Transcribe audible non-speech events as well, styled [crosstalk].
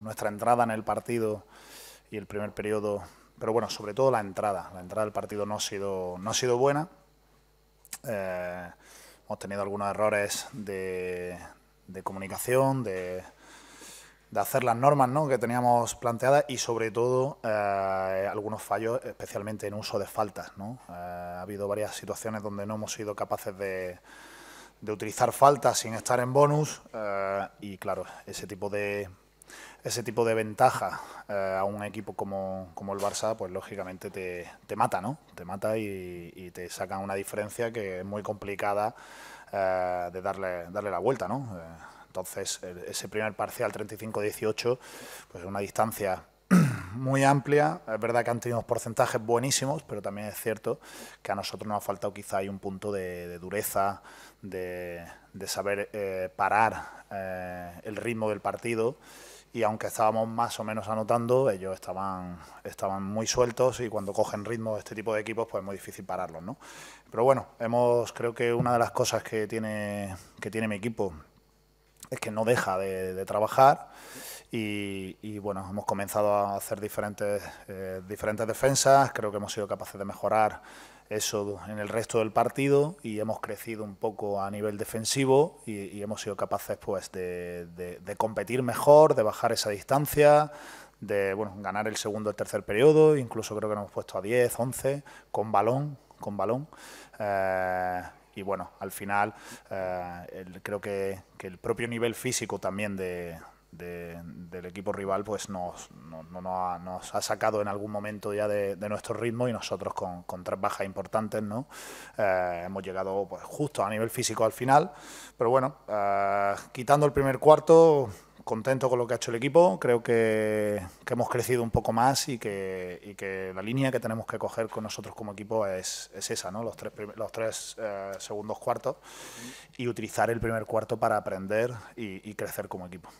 nuestra entrada en el partido y el primer periodo, pero bueno, sobre todo la entrada. La entrada del partido no ha sido, no ha sido buena. Eh, hemos tenido algunos errores de, comunicación, de, hacer las normas ¿no? que teníamos planteadas y sobre todo eh, algunos fallos, especialmente en uso de faltas. ¿no? Eh, ha habido varias situaciones donde no hemos sido capaces de, de utilizar faltas sin estar en bonus y claro, ese tipo de, ese tipo de ventaja eh, a un equipo como, el Barça, pues lógicamente te, mata, ¿no? Te mata y, te saca una diferencia que es muy complicada eh, de darle, darle la vuelta, ¿no? Eh, entonces, ese primer parcial 35-18, pues una distancia [clears throat] muy amplia. Es verdad que han tenido porcentajes buenísimos, pero también es cierto que a nosotros nos ha faltado quizá hay un punto de, dureza, de, saber parar el ritmo del partido y aunque estábamos más o menos anotando, ellos estaban, estaban muy sueltos y cuando cogen ritmo este tipo de equipos, pues es muy difícil pararlos, ¿no? Pero bueno, hemos, creo que una de las cosas que tiene, que tiene mi equipo es que no deja de, trabajar y, bueno, hemos comenzado a hacer diferentes, eh, diferentes defensas, creo que hemos sido capaces de mejorar eso en el resto del partido y hemos crecido un poco a nivel defensivo y, hemos sido capaces pues de, competir mejor, de bajar esa distancia, de bueno, ganar el segundo, el tercer periodo, incluso creo que nos hemos puesto a 10, 11, con balón, con balón. Eh, y bueno, al final eh, creo que, el propio nivel físico también de, del equipo rival pues nos, no, ha, nos ha sacado en algún momento ya de, nuestro ritmo y nosotros con, tres bajas importantes no eh, hemos llegado pues, justo a nivel físico al final pero bueno eh, quitando el primer cuarto contento con lo que ha hecho el equipo creo que, hemos crecido un poco más y que, la línea que tenemos que coger con nosotros como equipo es, esa los tres los tres eh, segundos cuartos y utilizar el primer cuarto para aprender y crecer como equipo